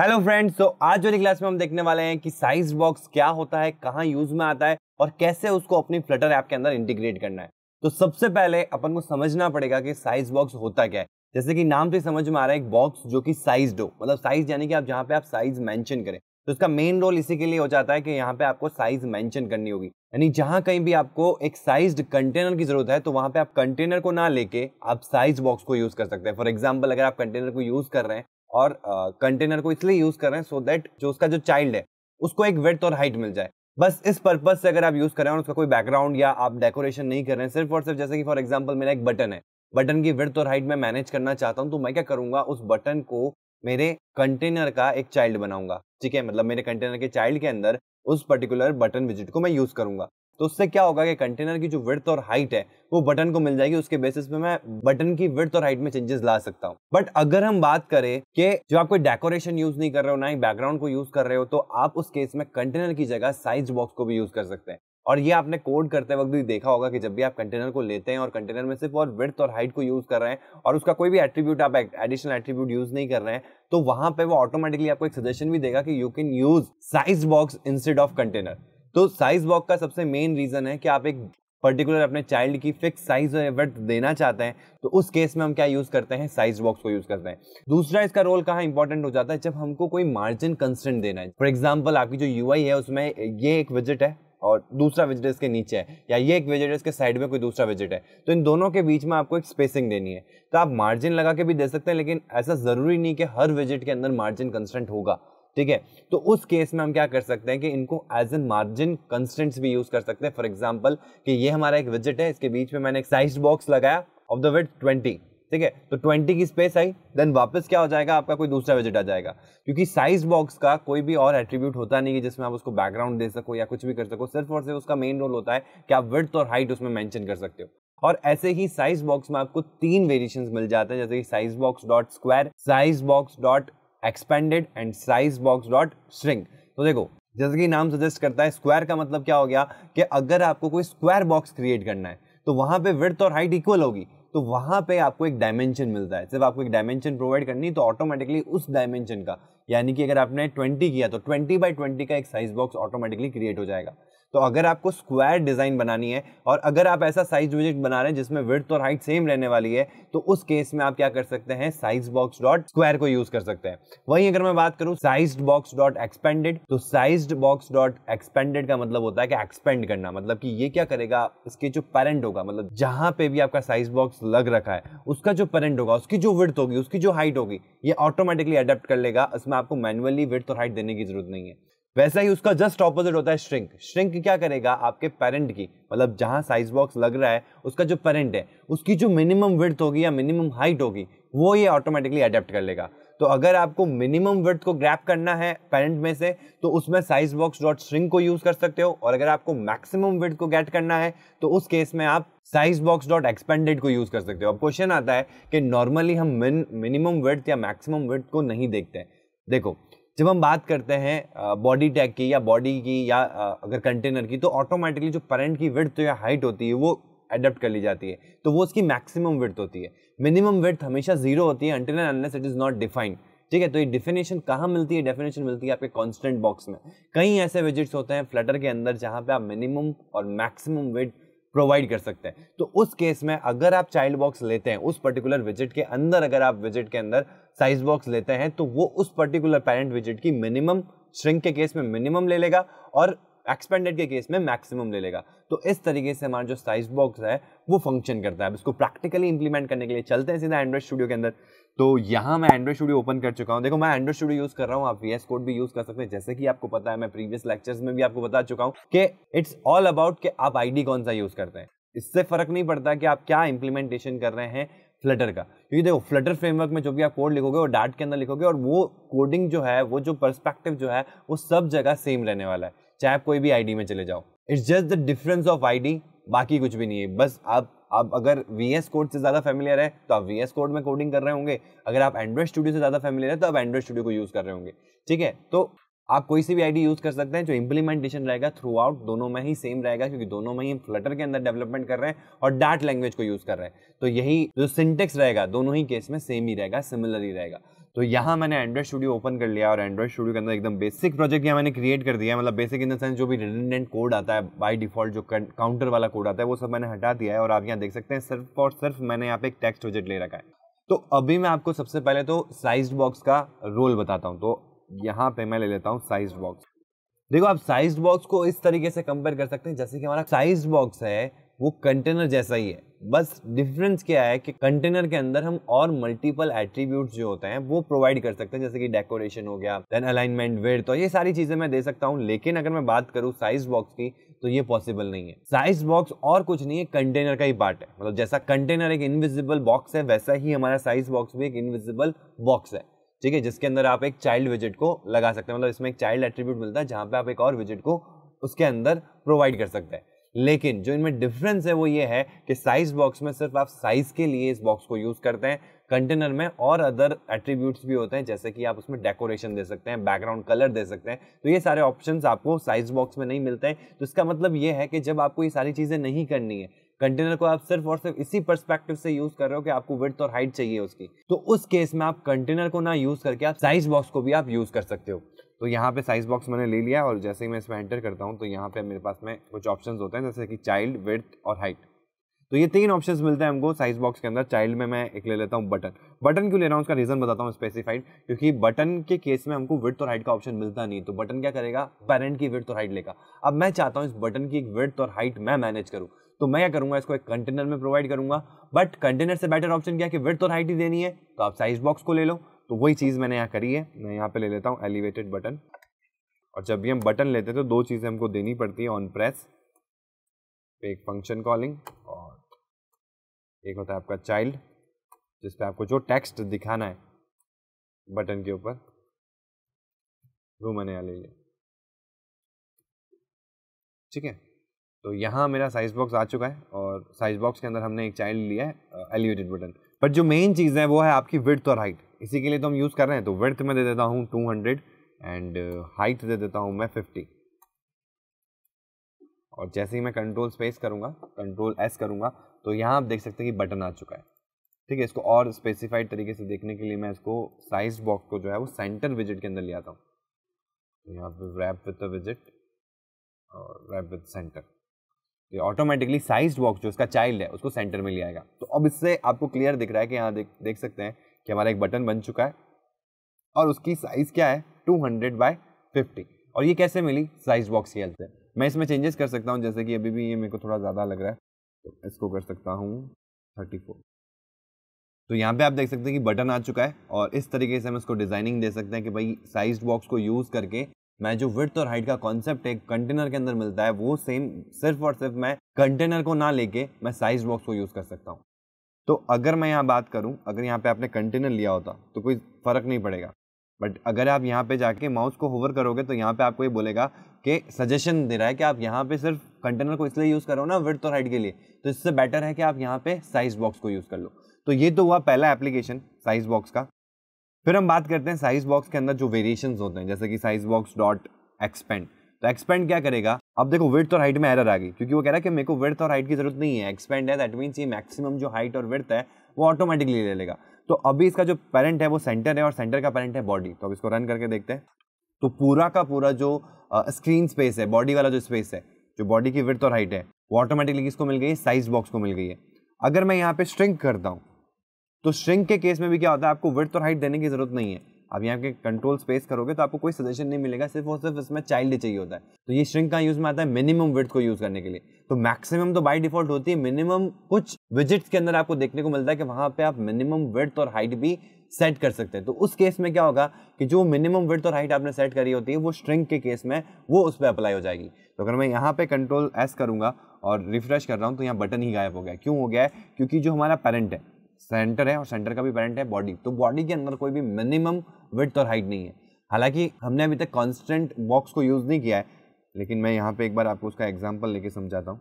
hello friends तो आज वाली क्लास में हम देखने वाले हैं कि साइज बॉक्स क्या होता है कहाँ यूज में आता है और कैसे उसको अपनी फ्लटर ऐप के अंदर इंटीग्रेट करना है तो सबसे पहले अपन को समझना पड़ेगा कि साइज बॉक्स होता क्या है जैसे कि नाम तो ही समझ में आ रहा है एक बॉक्स जो कि साइज हो मतलब साइज यानी कि आप जहाँ पे आप साइज मेंशन करें तो उसका मेन रोल इसी के लिए हो जाता है कि यहाँ पे आपको साइज मेंशन करनी होगी यानी जहाँ कहीं भी आपको एक साइज कंटेनर की जरूरत है तो वहाँ पे आप कंटेनर को ना लेके आप साइज बॉक्स को यूज कर सकते हैं फॉर एग्जाम्पल अगर आप कंटेनर को यूज कर रहे हैं और कंटेनर को इसलिए यूज कर रहे हैं सो so दैट जो उसका जो चाइल्ड है उसको एक वेथ और हाइट मिल जाए बस इस पर्पज से अगर आप यूज कर रहे हैं और उसका कोई बैकग्राउंड या आप डेकोरेशन नहीं कर रहे हैं सिर्फ और सिर्फ जैसे कि फॉर एग्जाम्पल मेरा एक बटन है बटन की विर्थ और हाइट में मैनेज करना चाहता हूँ तो मैं क्या करूंगा उस बटन को मेरे कंटेनर का एक चाइल्ड बनाऊंगा ठीक है मतलब मेरे कंटेनर के चाइल्ड के अंदर उस पर्टिकुलर बटन विजिट को मैं यूज करूंगा तो उससे क्या होगा कि कंटेनर की जो विर्थ और हाइट है वो बटन को मिल जाएगी उसके बेसिस पे मैं बटन की विर्थ और हाइट में चेंजेस ला सकता हूँ बट अगर हम बात करें कि जो आप कोई डेकोरेशन यूज नहीं कर रहे हो ना ही बैकग्राउंड को यूज कर रहे हो तो आप उस केस में कंटेनर की जगह साइज बॉक्स को भी यूज कर सकते हैं और ये आपने कोड करते वक्त भी देखा होगा कि जब भी आप कंटेनर को लेते हैं और कंटेनर में सिर्फ और विर्थ और हाइट को यूज़ कर रहे हैं और उसका कोई भी एट्रीब्यूट आप एडिशनल एट्रीब्यूट यूज़ नहीं कर रहे हैं तो वहां पे वो ऑटोमेटिकली आपको एक सजेशन भी देगा कि you can use size box instead of container तो साइज वॉक का सबसे मेन रीज़न है कि आप एक पर्टिकुलर अपने चाइल्ड की फिक्स साइज और देना चाहते हैं तो उस केस में हम क्या यूज़ करते हैं साइज बॉक्स को यूज़ करते हैं दूसरा इसका रोल कहाँ इंपॉर्टेंट हो जाता है जब हमको कोई मार्जिन कंस्टेंट देना है फॉर एग्जाम्पल आपकी जो यू है उसमें ये एक विजिट है और दूसरा विजिट इसके नीचे है या ये एक विजिट इसके साइड में कोई दूसरा विजिट है तो इन दोनों के बीच में आपको एक स्पेसिंग देनी है तो आप मार्जिन लगा के भी दे सकते हैं लेकिन ऐसा ज़रूरी नहीं कि हर विजिट के अंदर मार्जिन कंस्टेंट होगा ठीक है तो उस केस में हम क्या कर सकते हैं कि इनको एज एन मार्जिन कंस्टेंट्स भी यूज कर सकते हैं फॉर एग्जाम्पल कि ये हमारा एक विजिट है इसके बीच में मैंने एक साइज बॉक्स लगाया ऑफ द विट ट्वेंटी ठीक है तो ट्वेंटी की स्पेस आई देन वापस क्या हो जाएगा आपका कोई दूसरा विजिट आ जाएगा क्योंकि साइज बॉक्स का कोई भी और एट्रीब्यूट होता नहीं है जिसमें आप उसको बैकग्राउंड दे सको या कुछ भी कर सको सिर्फ और सिर्फ उसका मेन रोल होता है कि आप विथ और हाइट उसमें मैंशन कर सकते हो और ऐसे ही साइज बॉक्स में आपको तीन वेरिएशन मिल जाते हैं जैसे कि size box dot square size box dot expanded and size box dot string तो देखो जैसे कि नाम सजेस्ट करता है स्क्वायर का मतलब क्या हो गया कि अगर आपको कोई स्क्वायर बॉक्स क्रिएट करना है तो वहाँ पे विर्थ और हाइट इक्वल होगी तो वहाँ पे आपको एक डायमेंशन मिलता है सिर्फ आपको एक डायमेंशन प्रोवाइड करनी तो ऑटोमेटिकली उस डायमेंशन का यानी कि अगर आपने 20 किया तो 20 बाई 20 का एक साइज बॉक्स ऑटोमेटिकली क्रिएट हो जाएगा तो अगर आपको स्क्वायर डिज़ाइन बनानी है और अगर आप ऐसा साइज प्रोजेक्ट बना रहे हैं जिसमें विर्थ और हाइट सेम रहने वाली है तो उस केस में आप क्या कर सकते हैं साइज बॉक्स डॉट स्क्वायर को यूज कर सकते हैं वहीं अगर मैं बात करूं साइज बॉक्स डॉट एक्सपेंडेड तो साइज बॉक्स डॉट एक्सपेंडेड का मतलब होता है कि एक्सपेंड करना मतलब कि ये क्या करेगा इसके जो पेरेंट होगा मतलब जहां पे भी आपका साइज बॉक्स लग रखा है उसका जो पेरेंट होगा उसकी जो विर्थ होगी उसकी जो हाइट होगी ये ऑटोमेटिकली अडेप्ट कर लेगा इसमें आपको मैनुअली विर्थ और हाइट देने की जरूरत नहीं है वैसा ही उसका जस्ट ऑपोजिट होता है श्रिंक श्रिंक क्या करेगा आपके पेरेंट की मतलब जहाँ साइज बॉक्स लग रहा है उसका जो पेरेंट है उसकी जो मिनिमम विड्थ होगी या मिनिमम हाइट होगी वो ये ऑटोमेटिकली अडेप्ट कर लेगा तो अगर आपको मिनिमम विड्थ को ग्रैप करना है पेरेंट में से तो उसमें साइज बॉक्स डॉट श्रिंक को यूज़ कर सकते हो और अगर आपको मैक्सिमम विड्थ को गेट करना है तो उस केस में आप साइज बॉक्स डॉट एक्सपेंडेड को यूज़ कर सकते हो अब क्वेश्चन आता है कि नॉर्मली हम मिनिमम विड्थ या मैक्सिमम विड्थ को नहीं देखते देखो जब हम बात करते हैं बॉडी टैग की या बॉडी की या अगर कंटेनर की तो ऑटोमेटिकली जो परेंट की विर्थ या हाइट होती है वो अडेप्ट कर ली जाती है तो वो उसकी मैक्सिमम विर्थ होती है मिनिमम विड्थ हमेशा जीरो होती है until unless it is not defined ठीक है तो ये डिफिनेशन कहाँ मिलती है डेफिनेशन मिलती है आपके कॉन्स्टेंट बॉक्स में कई ऐसे विजिट्स होते हैं फ्लटर के अंदर जहाँ पे आप मिनिमम और मैक्सिमम विथ प्रोवाइड कर सकते हैं तो उस केस में अगर आप चाइल्ड बॉक्स लेते हैं उस पर्टिकुलर विजिट के अंदर अगर आप विजिट के अंदर साइज बॉक्स लेते हैं तो वो उस पर्टिकुलर पेरेंट विजिट की मिनिमम श्रिंक के केस में मिनिमम ले लेगा और एक्सपेंडेड के केस में मैक्सिमम ले लेगा तो इस तरीके से हमारा जो साइज बॉक्स है वो फंक्शन करता है इसको प्रैक्टिकली इंप्लीमेंट करने के लिए चलते हैं सीधा एंड्रॉइड स्टूडियो के अंदर तो यहाँ मैं एंड्रॉइड स्टूडियो ओपन कर चुका हूँ देखो मैं एंड्रॉइड स्टूडियो यूज़ कर रहा हूँ आप वी कोड भी यूज़ कर सकते हैं जैसे कि आपको पता है मैं प्रीवियस लेक्चर्स में भी आपको बता चुका हूँ कि इट्स ऑल अबाउट कि आप आईडी कौन सा यूज़ करते हैं इससे फ़र्क नहीं पड़ता कि आप क्या इंप्लीमेंटेशन कर रहे हैं फ्लटर का क्योंकि देखो फ्लटर फ्रेमवर्क में जो भी आप कोड लिखोगे वो डार्ट के अंदर लिखोगे और वो कोडिंग जो है वो जो परस्पेक्टिव जो है वो सब जगह सेम रहने वाला है चाहे आप कोई भी आईडी में चले जाओ it's just the difference of ID बाकी कुछ भी नहीं है बस आप आप अगर वी एस कोड से ज़्यादा फैमिलियर है तो आप वी एस कोड में कोडिंग कर रहे होंगे अगर आप एंड्रॉइड स्टूडियो से ज़्यादा फैमिलियर है तो आप एंड्रॉइड स्टूडियो को यूज़ कर रहे होंगे ठीक है तो आप कोई सी भी आईडी यूज़ कर सकते हैं जो इम्प्लीमेंटेशन रहेगा थ्रू आउट दोनों में ही सेम रहेगा क्योंकि दोनों में ही फ्लटर के अंदर डेवलपमेंट कर रहे हैं और डार्ट लैंग्वेज को यूज़ कर रहे हैं तो यही जो सिंटेक्स रहेगा दोनों ही केस में सेम ही रहेगा सिमिलर ही रहेगा तो यहाँ मैंने एंड्रॉइड स्टूडियो ओपन कर लिया और एंड्रॉइड स्टूडियो के अंदर एकदम बेसिक प्रोजेक्ट यहाँ मैंने क्रिएट कर दिया मतलब बेसिक इन द सेंस जो भी रिडेंडेंट कोड आता है बाई डिफॉल्ट जो काउंटर वाला कोड आता है वो सब मैंने हटा दिया है और आप यहाँ देख सकते हैं सिर्फ और सिर्फ मैंने यहाँ पे एक टेक्स्ट प्रोजेक्ट ले रखा है तो अभी मैं आपको सबसे पहले तो साइज बॉक्स का रोल बताता हूँ तो यहाँ पे मैं ले लेता हूँ साइज बॉक्स देखो आप साइज बॉक्स को इस तरीके से कंपेयर कर सकते हैं जैसे कि हमारा साइज बॉक्स है वो कंटेनर जैसा ही है बस डिफरेंस क्या है कि कंटेनर के अंदर हम और मल्टीपल एट्रीब्यूट जो होते हैं वो प्रोवाइड कर सकते हैं जैसे कि डेकोरेशन हो गया देन अलाइनमेंट वेड तो ये सारी चीजें मैं दे सकता हूँ लेकिन अगर मैं बात करूँ साइज बॉक्स की तो ये पॉसिबल नहीं है साइज बॉक्स और कुछ नहीं है कंटेनर का ही पार्ट है मतलब जैसा कंटेनर एक इनविजिबल बॉक्स है वैसा ही हमारा साइज बॉक्स भी एक इनविजिबल बॉक्स है ठीक है जिसके अंदर आप एक चाइल्ड विजिट को लगा सकते हैं मतलब इसमें एक चाइल्ड एट्रीब्यूट मिलता है जहाँ पे आप एक और विजिट को उसके अंदर प्रोवाइड कर सकते हैं लेकिन जो इनमें डिफरेंस है वो ये है कि साइज बॉक्स में सिर्फ आप साइज के लिए इस बॉक्स को यूज करते हैं कंटेनर में और अदर एट्रीब्यूट्स भी होते हैं जैसे कि आप उसमें डेकोरेशन दे सकते हैं बैकग्राउंड कलर दे सकते हैं तो ये सारे ऑप्शंस आपको साइज बॉक्स में नहीं मिलते हैं तो इसका मतलब ये है कि जब आपको ये सारी चीज़ें नहीं करनी है कंटेनर को आप सिर्फ और सिर्फ इसी परस्पेक्टिव से यूज कर रहे हो कि आपको विथ और हाइट चाहिए उसकी तो उस केस में आप कंटेनर को ना यूज करके आप साइज बॉक्स को भी आप यूज कर सकते हो तो यहाँ पे साइज बॉक्स मैंने ले लिया और जैसे ही मैं इसमें एंटर करता हूँ तो यहाँ पे मेरे पास में कुछ ऑप्शन होते हैं जैसे कि चाइल्ड विथ और हाइट तो ये तीन ऑप्शन मिलते हैं हमको साइज बॉक्स के अंदर चाइल्ड में मैं एक ले लेता हूँ बटन बटन क्यों ले रहा हूँ उसका रीज़न बताता हूँ स्पेसिफाइड क्योंकि बटन के केस में हमको विथ और हाइट का ऑप्शन मिलता नहीं तो बटन क्या करेगा पेरेंट की विथ और हाइट लेगा अब मैं चाहता हूँ इस बटन की एक विथ और हाइट मैं मैनेज करूँ तो मैं क्या करूंगा इसको एक कंटेनर में प्रोवाइड करूंगा बट कंटेनर से बेटर ऑप्शन क्या कि विथ और हाइट ही देनी है तो आप साइज बॉक्स को ले लो तो वही चीज़ मैंने यहाँ करी है मैं यहाँ पे ले लेता हूँ एलिवेटेड बटन और जब भी हम बटन लेते हैं तो दो चीज़ें हमको देनी पड़ती है ऑन प्रेस एक फंक्शन कॉलिंग और एक होता है आपका चाइल्ड जिस पर आपको जो टेक्स्ट दिखाना है बटन के ऊपर वो मैंने यहाँ ले लिया ठीक है तो यहाँ मेरा साइज बॉक्स आ चुका है और साइज बॉक्स के अंदर हमने एक चाइल्ड लिया है एलिवेटेड uh, बटन पर जो मेन चीज़ है वो है आपकी विड्थ और हाइट इसी के लिए तो हम यूज़ कर रहे हैं तो वर्थ में दे देता हूँ टू हंड्रेड एंड हाइट दे देता हूँ मैं फिफ्टी और जैसे ही मैं कंट्रोल स्पेस करूँगा कंट्रोल एस करूँगा तो यहाँ आप देख सकते हैं कि बटन आ चुका है ठीक है इसको और स्पेसिफाइड तरीके से देखने के लिए मैं इसको साइज बॉक्स को जो है वो सेंटर विजिट के अंदर ले आता हूँ तो यहाँ पर रैप विथ विजिट और रैप विद सेंटर ये ऑटोमेटिकली साइज बॉक्स जो इसका चाइल्ड है उसको सेंटर में ले आएगा तो अब इससे आपको क्लियर दिख रहा है कि यहाँ देख देख सकते हैं कि हमारा एक बटन बन चुका है और उसकी साइज़ क्या है 200 हंड्रेड बाई फिफ्टी और ये कैसे मिली साइज़ बॉक्स की हेल्प से मैं इसमें चेंजेस कर सकता हूँ जैसे कि अभी भी ये मेरे को थोड़ा ज़्यादा लग रहा है तो इसको कर सकता हूँ थर्टी फोर तो यहाँ पे आप देख सकते हैं कि बटन आ चुका है और इस तरीके से हम इसको डिज़ाइनिंग दे सकते हैं कि भाई साइज बॉक्स को यूज़ करके मैं जो विथ और हाइट का कॉन्सेप्ट एक कंटेनर के अंदर मिलता है वो सेम सिर्फ और सिर्फ मैं कंटेनर को ना लेके मैं साइज बॉक्स को यूज़ कर सकता हूँ तो अगर मैं यहाँ बात करूँ अगर यहाँ पे आपने कंटेनर लिया होता तो कोई फ़र्क नहीं पड़ेगा बट अगर आप यहाँ पे जाके माउस को होवर करोगे तो यहाँ पे आपको ये बोलेगा कि सजेशन दे रहा है कि आप यहाँ पे सिर्फ कंटेनर को इसलिए यूज़ करो ना विर्थ और हाइट के लिए तो इससे बेटर है कि आप यहाँ पे साइज बॉक्स को यूज़ कर लो तो ये तो हुआ पहला एप्लीकेशन साइज बॉक्स का फिर हम बात करते हैं साइज बॉक्स के अंदर जो वेरिएशन होते हैं जैसे कि साइज बॉक्स डॉट एक्सपेंड तो एक्सपेंड क्या करेगा अब देखो विर्थ और हाइट में एरर आ गई क्योंकि वो कह रहा है कि मेरे को विर्थ और हाइट की जरूरत नहीं है एक्सपेंड है दैट मीन्स ये मैक्सिमम जो हाइट और विर्थ है वो ऑटोमेटिकली ले लेगा तो अभी इसका जो पेरेंट है वो सेंटर है और सेंटर का पेरेंट है बॉडी तो अब इसको रन करके देखते हैं तो पूरा का पूरा जो स्क्रीन uh, स्पेस है बॉडी वाला जो स्पेस है जो बॉडी की विर्थ और हाइट है वो ऑटोमेटिकली किसको मिल गई है साइज बॉक्स को मिल गई है अगर मैं यहाँ पे श्रिंक करता हूँ तो श्रिंक के केस में भी क्या होता है आपको विर्थ और हाइट देने की जरूरत नहीं है आप यहाँ के कंट्रोल स्पेस करोगे तो आपको कोई सजेशन नहीं मिलेगा सिर्फ और सिर्फ इसमें चाइल्ड चाहिए होता है तो ये श्रिंक का यूज़ में आता है मिनिमम विथ को यूज़ करने के लिए तो मैक्सिमम तो बाई डिफॉल्ट होती है मिनिमम कुछ विजिट्स के अंदर आपको देखने को मिलता है कि वहाँ पे आप मिनिमम विथ और हाइट भी सेट कर सकते हैं तो उस केस में क्या होगा कि जो मिनिमम विथ और हाइट आपने सेट करी होती है वो श्रिंक के केस में वो उस पर अप्लाई हो जाएगी तो अगर मैं यहाँ पे कंट्रोल एस करूँगा और रिफ्रेश कर रहा हूँ तो यहाँ बटन ही गायब हो गया क्यों हो गया है क्योंकि जो हमारा पेरेंट है सेंटर है और सेंटर का भी पेरेंट है बॉडी तो बॉडी के अंदर कोई भी मिनिमम विथ और हाइट नहीं है हालांकि हमने अभी तक कॉन्स्टेंट बॉक्स को यूज़ नहीं किया है लेकिन मैं यहाँ पे एक बार आपको उसका एग्जाम्पल लेके समझाता हूँ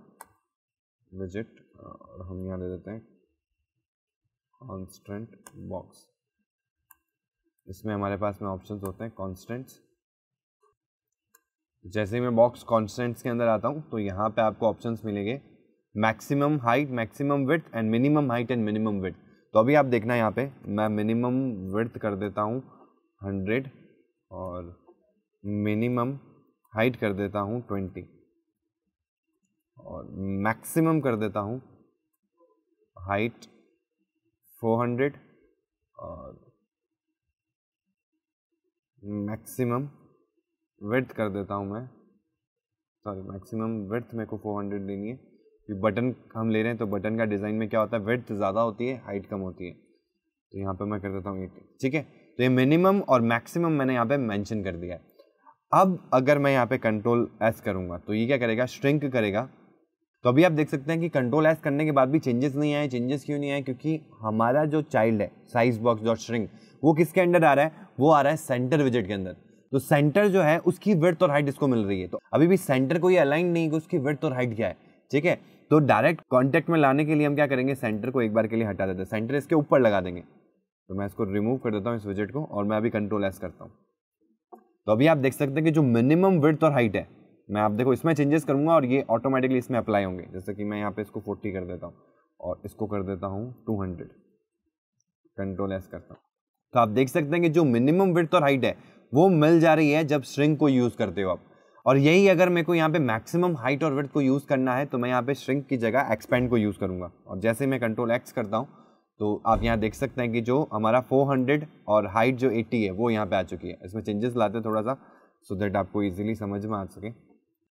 विजिट और हम यहाँ दे देते हैं कॉन्स्टेंट बॉक्स इसमें हमारे पास में ऑप्शंस होते हैं कॉन्स्टेंट्स जैसे ही मैं बॉक्स कॉन्स्टेंट्स के अंदर आता हूँ तो यहाँ पे आपको ऑप्शंस मिलेंगे maximum height maximum width and minimum height and minimum width तो अभी आप देखना यहाँ पे मैं मिनिमम विर्थ कर देता हूँ हंड्रेड और मिनिमम हाइट कर देता हूँ ट्वेंटी और मैक्सिमम कर देता हूँ हाइट फोर हंड्रेड और मैक्सिमम विर्थ कर देता हूँ मैं सॉरी मैक्सिमम विर्थ मेरे को फोर हंड्रेड देनी है बटन हम ले रहे हैं तो बटन का डिज़ाइन में क्या होता है वेथ ज़्यादा होती है हाइट कम होती है तो यहाँ पे मैं कर देता हूँ ठीक है तो ये मिनिमम और मैक्सिमम मैंने यहाँ पे मेंशन कर दिया है अब अगर मैं यहाँ पे कंट्रोल एस करूँगा तो ये क्या करेगा श्रिंक करेगा तो अभी आप देख सकते हैं कि कंट्रोल एस करने के बाद भी चेंजेस नहीं आए चेंजेस क्यों नहीं आए क्योंकि हमारा जो चाइल्ड है साइज बॉक्स डॉट श्रिंक वो किसके अंडर आ रहा है वो आ रहा है सेंटर विजिट के अंदर तो सेंटर जो है उसकी विर्थ और हाइट इसको मिल रही है तो अभी भी सेंटर को ये अलाइन नहीं कि उसकी विर्थ और हाइट क्या है ठीक है तो डायरेक्ट कॉन्टेक्ट में लाने के लिए हम क्या करेंगे सेंटर को एक बार के लिए हटा देते हैं सेंटर इसके ऊपर लगा देंगे तो मैं इसको रिमूव कर देता हूँ इस विजिट को और मैं अभी कंट्रोल एस करता हूँ तो अभी आप देख सकते हैं कि जो मिनिमम विर्थ और हाइट है मैं आप देखो इसमें चेंजेस करूँगा और ये ऑटोमेटिकली इसमें अप्लाई होंगे जैसे कि मैं यहाँ पे इसको फोर्टी कर देता हूँ और इसको कर देता हूँ टू हंड्रेड कंट्रोल एस करता हूँ तो आप देख सकते हैं कि जो मिनिमम विर्थ और हाइट है वो मिल जा रही है जब स्ट्रिंग को यूज़ करते हो आप और यही अगर मेरे को यहाँ पे मैक्सिमम हाइट और वर्थ को यूज़ करना है तो मैं यहाँ पे श्रिंक की जगह एक्सपेंड को यूज़ करूँगा और जैसे मैं कंट्रोल एक्स करता हूँ तो आप यहाँ देख सकते हैं कि जो हमारा 400 और हाइट जो 80 है वो यहाँ पे आ चुकी है इसमें चेंजेस लाते हैं थोड़ा सा सो देट आपको ईजिली समझ में आ सके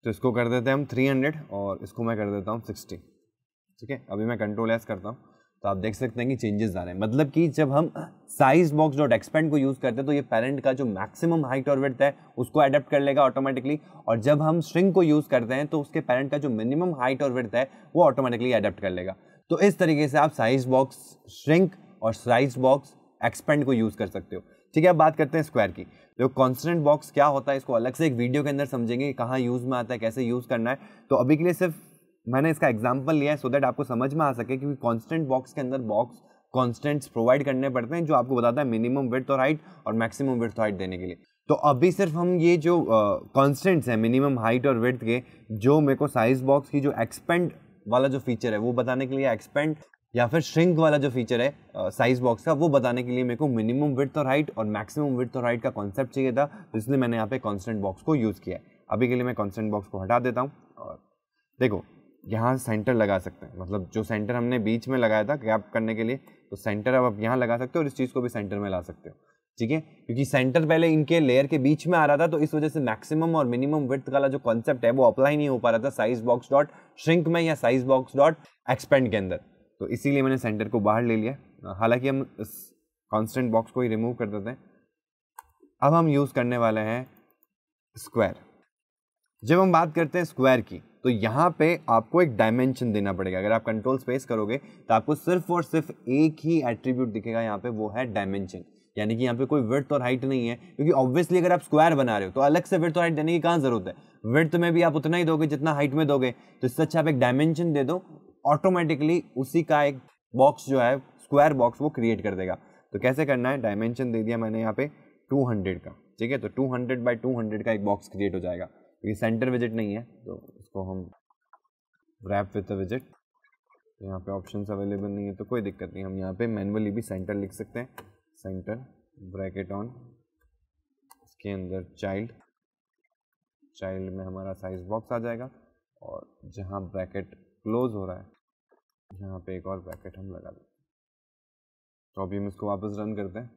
तो इसको कर देते हैं हम हंड्रेड और इसको मैं कर देता हूँ सिक्सटी ठीक है अभी मैं कंट्रोल एस करता हूँ तो आप देख सकते हैं कि चेंजेस आ रहे हैं मतलब कि जब हम साइज बॉक्स डॉट एक्सपेंड को यूज़ करते हैं तो ये पेरेंट का जो मैक्सिमम हाइट और विड्थ है उसको अडेप्ट कर लेगा ऑटोमेटिकली और जब हम स्ट्रिंग को यूज़ करते हैं तो उसके पेरेंट का जो मिनिमम हाइट और विड्थ है वो ऑटोमेटिकली अडेप्ट कर लेगा तो इस तरीके से आप साइज बॉक्स श्रिंक और साइज बॉक्स एक्सपेंड को यूज़ कर सकते हो ठीक है अब बात करते हैं स्क्वायर की जो कॉन्सटेंट बॉक्स क्या होता है इसको अलग से एक वीडियो के अंदर समझेंगे कहाँ यूज़ में आता है कैसे यूज़ करना है तो अभी के लिए सिर्फ मैंने इसका एग्जाम्पल लिया है सो so दैट आपको समझ में आ सके क्योंकि कॉन्स्टेंट बॉक्स के अंदर बॉक्स कॉन्स्टेंट्स प्रोवाइड करने पड़ते हैं जो आपको बताता है मिनिमम विथ और हाइट और मैक्सिमम विथ और हाइट देने के लिए तो अभी सिर्फ हम ये जो कॉन्स्टेंट्स हैं मिनिमम हाइट और विथ के जो मेरे को साइज बॉक्स की जो एक्सपेंड वाला जो फीचर है वो बताने के लिए एक्सपेंड या फिर श्रिंक वाला जो फीचर है साइज uh, बॉक्स का वो बताने के लिए मेरे को मिनिमम विथ और हाइट और मैक्सिमम विथ और हाइट का कॉन्सेप्ट चाहिए था तो इसलिए मैंने यहाँ पे कॉन्स्टेंट बॉक्स को यूज़ किया है अभी के लिए मैं कॉन्स्टेंट बॉक्स को हटा देता हूँ और देखो यहाँ सेंटर लगा सकते हैं मतलब जो सेंटर हमने बीच में लगाया था गैप करने के लिए तो सेंटर अब आप यहाँ लगा सकते हो और इस चीज़ को भी सेंटर में ला सकते हो ठीक है क्योंकि सेंटर पहले इनके लेयर के बीच में आ रहा था तो इस वजह से मैक्सिमम और मिनिमम विथ वाला जो कॉन्सेप्ट है वो अप्लाई नहीं हो पा रहा था साइज बॉक्स डॉट श्रिंक में या साइज बॉक्स डॉट एक्सपेंड के अंदर तो इसीलिए मैंने सेंटर को बाहर ले लिया हालांकि हम इस कॉन्स्टेंट बॉक्स को ही रिमूव कर देते हैं अब हम यूज़ करने वाले हैं स्क्वायर जब हम बात करते हैं स्क्वायर की तो यहाँ पे आपको एक डायमेंशन देना पड़ेगा अगर आप कंट्रोल स्पेस करोगे तो आपको सिर्फ और सिर्फ एक ही एट्रीब्यूट दिखेगा यहाँ पे वो है डायमेंशन यानी कि यहाँ पे कोई विर्थ और हाइट नहीं है क्योंकि ऑब्वियसली अगर आप स्क्वायर बना रहे हो तो अलग से विर्थ और हाइट देने की कहाँ जरूरत है विर्थ में भी आप उतना ही दोगे जितना हाइट में दोगे तो इससे अच्छा आप एक डायमेंशन दे दो ऑटोमेटिकली उसी का एक बॉक्स जो है स्क्वायर बॉक्स वो क्रिएट कर देगा तो कैसे करना है डायमेंशन दे दिया मैंने यहाँ पे 200 का ठीक है तो 200 बाई 200 का एक बॉक्स क्रिएट हो जाएगा क्योंकि सेंटर विजिट नहीं है तो इसको हम रैप विथ अ विजिट तो यहाँ पे ऑप्शंस अवेलेबल नहीं है तो कोई दिक्कत नहीं हम यहाँ पे मैनुअली भी सेंटर लिख सकते हैं सेंटर ब्रैकेट ऑन इसके अंदर चाइल्ड चाइल्ड में हमारा साइज बॉक्स आ जाएगा और जहाँ ब्रैकेट क्लोज हो रहा है यहाँ पे एक और ब्रैकेट हम लगा देते तो अभी हम इसको वापस रन करते हैं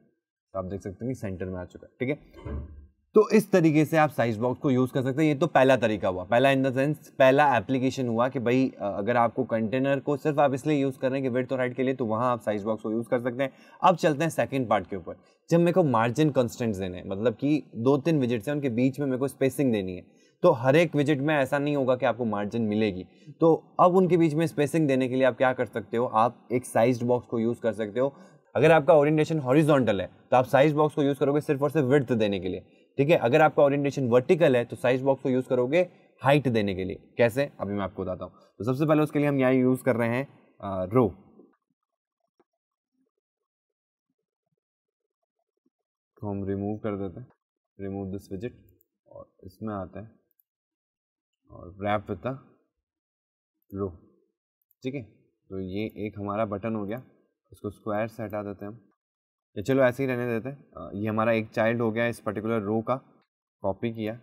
तो आप देख सकते हैं कि सेंटर में आ चुका है ठीक है तो इस तरीके से आप साइज बॉक्स को यूज़ कर सकते हैं ये तो पहला तरीका हुआ पहला इन द सेंस पहला एप्लीकेशन हुआ कि भाई अगर आपको कंटेनर को सिर्फ आप इसलिए यूज़ कर रहे हैं कि वेट और राइट के लिए तो वहाँ आप साइज बॉक्स को यूज़ कर सकते हैं अब चलते हैं सेकंड पार्ट के ऊपर जब मेरे को मार्जिन कंस्टेंट देने हैं मतलब कि दो तीन विजिट्स हैं उनके बीच में मेरे को स्पेसिंग देनी है तो हर एक विजिट में ऐसा नहीं होगा कि आपको मार्जिन मिलेगी तो अब उनके बीच में स्पेसिंग देने के लिए आप क्या कर सकते हो आप एक साइज बॉक्स को यूज़ कर सकते हो अगर आपका ओरिएंटेशन हॉरिजॉन्टल है तो आप साइज बॉक्स को यूज़ करोगे सिर्फ और सिर्फ विड्थ देने के लिए ठीक है अगर आपका ओरिएंटेशन वर्टिकल है तो साइज बॉक्स को यूज़ करोगे हाइट देने के लिए कैसे अभी मैं आपको बताता हूँ तो सबसे पहले उसके लिए हम यहाँ यूज़ कर रहे हैं आ, रो तो हम रिमूव कर देते हैं रिमूव दिस विजिट और इसमें आते हैं और रैप विद रो ठीक है तो ये एक हमारा बटन हो गया उसको स्क्वायर से हटा देते हैं हम तो चलो ऐसे ही रहने देते हैं ये हमारा एक चाइल्ड हो गया इस पर्टिकुलर रो का कॉपी किया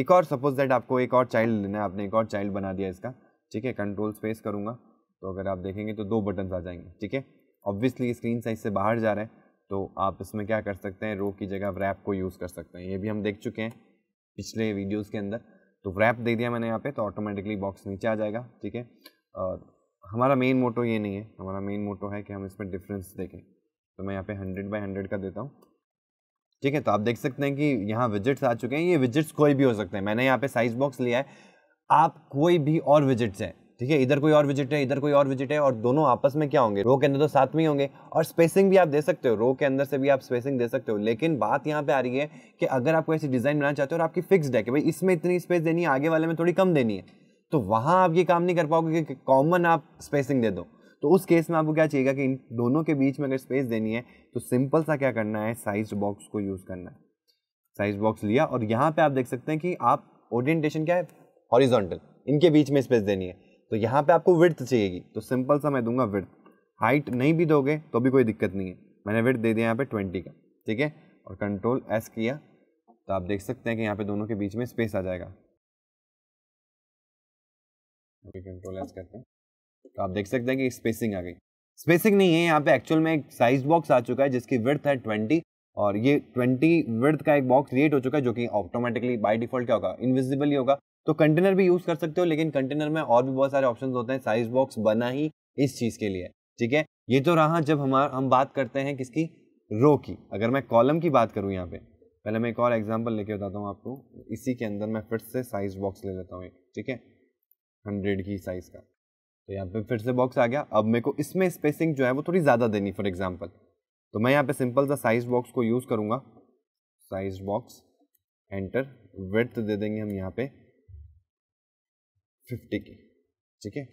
एक और सपोज दैट आपको एक और चाइल्ड लेना है आपने एक और चाइल्ड बना दिया इसका ठीक है कंट्रोल स्पेस करूँगा तो अगर आप देखेंगे तो दो बटन्स आ जाएंगे ठीक है ऑब्वियसली स्क्रीन साइज से बाहर जा रहे हैं तो आप इसमें क्या कर सकते हैं रो की जगह रैप को यूज़ कर सकते हैं ये भी हम देख चुके हैं पिछले वीडियोज़ के अंदर तो रैप दे दिया मैंने यहाँ पे तो ऑटोमेटिकली बॉक्स नीचे आ जाएगा ठीक है और हमारा मेन मोटो ये नहीं है हमारा मेन मोटो है कि हम इसमें डिफरेंस देखें तो मैं यहाँ पे हंड्रेड बाई हंड्रेड का देता हूँ ठीक है तो आप देख सकते हैं कि यहाँ विजिट्स आ चुके हैं ये विजिट्स कोई भी हो सकते हैं मैंने यहाँ पे साइज बॉक्स लिया है आप कोई भी और विजिट्स हैं ठीक है इधर कोई और विजिट है इधर कोई और विजिट है और दोनों आपस में क्या होंगे रो के अंदर तो साथ में ही होंगे और स्पेसिंग भी आप दे सकते हो रो के अंदर से भी आप स्पेसिंग दे सकते हो लेकिन बात यहाँ पे आ रही है कि अगर आपको ऐसी डिज़ाइन बनाना चाहते हो और आपकी फिक्स्ड है कि भाई इसमें इतनी स्पेस देनी है आगे वाले में थोड़ी कम देनी है तो वहाँ आप ये काम नहीं कर पाओगे कि कॉमन आप स्पेसिंग दे दो तो उस केस में आपको क्या चाहिएगा कि इन दोनों के बीच में अगर स्पेस देनी है तो सिंपल सा क्या करना है साइज बॉक्स को यूज़ करना है साइज बॉक्स लिया और यहाँ पे आप देख सकते हैं कि आप ओरिएंटेशन क्या है हॉरिजॉन्टल इनके बीच में स्पेस देनी है तो यहाँ पे आपको विर्थ चाहिएगी तो सिंपल सा मैं दूंगा विर्थ हाइट नहीं भी दोगे तो भी कोई दिक्कत नहीं है मैंने विर्थ दे दिया यहाँ पे ट्वेंटी का ठीक है और कंट्रोल एस किया तो आप देख सकते हैं कि यहाँ पे दोनों के बीच में स्पेस आ जाएगा कंट्रोल एस करते हैं तो आप देख सकते हैं कि स्पेसिंग आ गई स्पेसिंग नहीं है यहाँ पे एक्चुअल में एक साइज बॉक्स आ चुका है जिसकी विर्थ है ट्वेंटी और ये ट्वेंटी विर्थ का एक बॉक्स क्रिएट हो चुका है जो कि ऑटोमेटिकली बाई डिफॉल्ट क्या होगा इनविजिबल ही होगा तो कंटेनर भी यूज़ कर सकते हो लेकिन कंटेनर में और भी बहुत सारे ऑप्शन होते हैं साइज बॉक्स बना ही इस चीज़ के लिए ठीक है ये तो रहा जब हम हम बात करते हैं किसकी रो की अगर मैं कॉलम की बात करूँ यहाँ पे पहले मैं एक और एग्जाम्पल लेके बताता हूँ आपको इसी के अंदर मैं फिर से साइज बॉक्स ले लेता हूँ ठीक है हंड्रेड की साइज़ का तो यहाँ पे फिर से बॉक्स आ गया अब मेरे को इसमें स्पेसिंग जो है वो थोड़ी ज़्यादा देनी फॉर एग्जाम्पल तो मैं यहाँ पे सिंपल सा साइज बॉक्स को यूज़ करूँगा साइज बॉक्स एंटर वेथ दे देंगे हम यहाँ पे 50 की ठीक है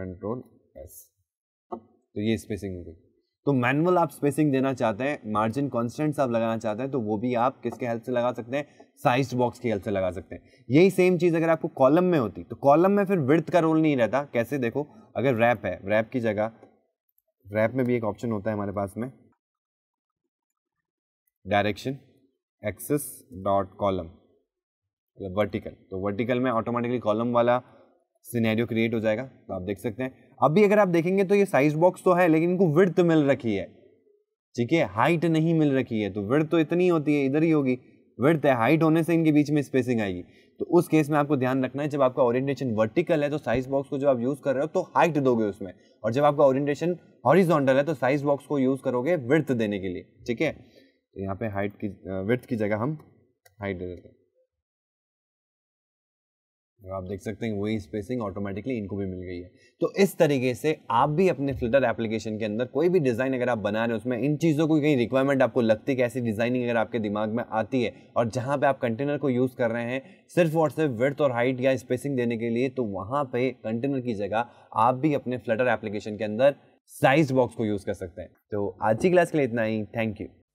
कंट्रोल एस तो ये स्पेसिंग हो गई तो मैनुअल आप स्पेसिंग देना चाहते हैं मार्जिन कॉन्स्टेंट्स आप लगाना चाहते हैं तो वो भी आप किसके हेल्प से लगा सकते हैं साइज बॉक्स की हेल्प से लगा सकते हैं यही सेम चीज़ अगर आपको कॉलम में होती तो कॉलम में फिर विर्थ का रोल नहीं रहता कैसे देखो अगर रैप है रैप की जगह रैप में भी एक ऑप्शन होता है हमारे पास में direction axis dot column vertical तो वर्टिकल में ऑटोमेटिकली कॉलम वाला सिनेरियो क्रिएट हो जाएगा तो आप देख सकते हैं अभी अगर आप देखेंगे तो ये साइज बॉक्स तो है लेकिन इनको विर्थ मिल रखी है ठीक है हाइट नहीं मिल रखी है तो विर्थ तो इतनी होती है इधर ही होगी विर्थ है हाइट होने से इनके बीच में स्पेसिंग आएगी तो उस केस में आपको ध्यान रखना है जब आपका ओरिएंटेशन वर्टिकल है तो साइज बॉक्स को जब आप यूज़ कर रहे हो तो हाइट दोगे उसमें और जब आपका ओरिएंटेशन हॉरिजॉन्टल है तो साइज बॉक्स को यूज़ करोगे विर्थ देने के लिए ठीक है तो यहाँ पे हाइट की विर्थ की जगह हम हाइट दे देते हैं आप देख सकते हैं वही स्पेसिंग ऑटोमेटिकली इनको भी मिल गई है तो इस तरीके से आप भी अपने फ्लिटर एप्लीकेशन के अंदर कोई भी डिज़ाइन अगर आप बना रहे हैं उसमें इन चीज़ों की कहीं रिक्वायरमेंट आपको लगती है कैसी डिज़ाइनिंग अगर आपके दिमाग में आती है और जहाँ पे आप कंटेनर को यूज़ कर रहे हैं सिर्फ और सिर्फ विर्थ और हाइट या स्पेसिंग देने के लिए तो वहाँ पर कंटेनर की जगह आप भी अपने फ्लटर एप्लीकेशन के अंदर साइज बॉक्स को यूज़ कर सकते हैं तो आज की क्लास के लिए इतना ही थैंक यू